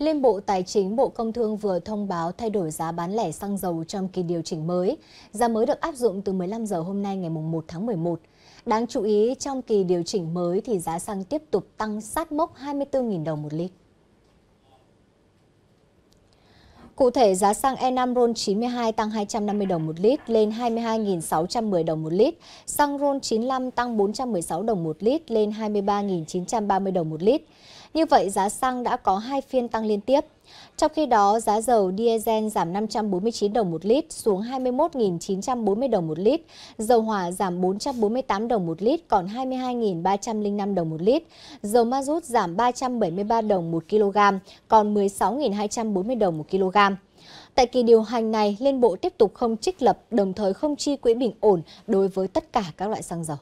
Liên Bộ Tài chính Bộ Công Thương vừa thông báo thay đổi giá bán lẻ xăng dầu trong kỳ điều chỉnh mới. Giá mới được áp dụng từ 15 giờ hôm nay ngày 1 tháng 11. Đáng chú ý, trong kỳ điều chỉnh mới thì giá xăng tiếp tục tăng sát mốc 24.000 đồng một lít. Cụ thể, giá xăng E5 RON92 tăng 250 đồng một lít lên 22.610 đồng một lít, xăng RON95 tăng 416 đồng một lít lên 23.930 đồng một lít. Như vậy, giá xăng đã có hai phiên tăng liên tiếp. Trong khi đó, giá dầu diesel giảm 549 đồng một lít xuống 21.940 đồng một lít, dầu hỏa giảm 448 đồng một lít còn 22.305 đồng một lít, dầu ma rút giảm 373 đồng một kg còn 16.240 đồng một kg. Tại kỳ điều hành này, Liên Bộ tiếp tục không trích lập đồng thời không chi quỹ bình ổn đối với tất cả các loại xăng dầu.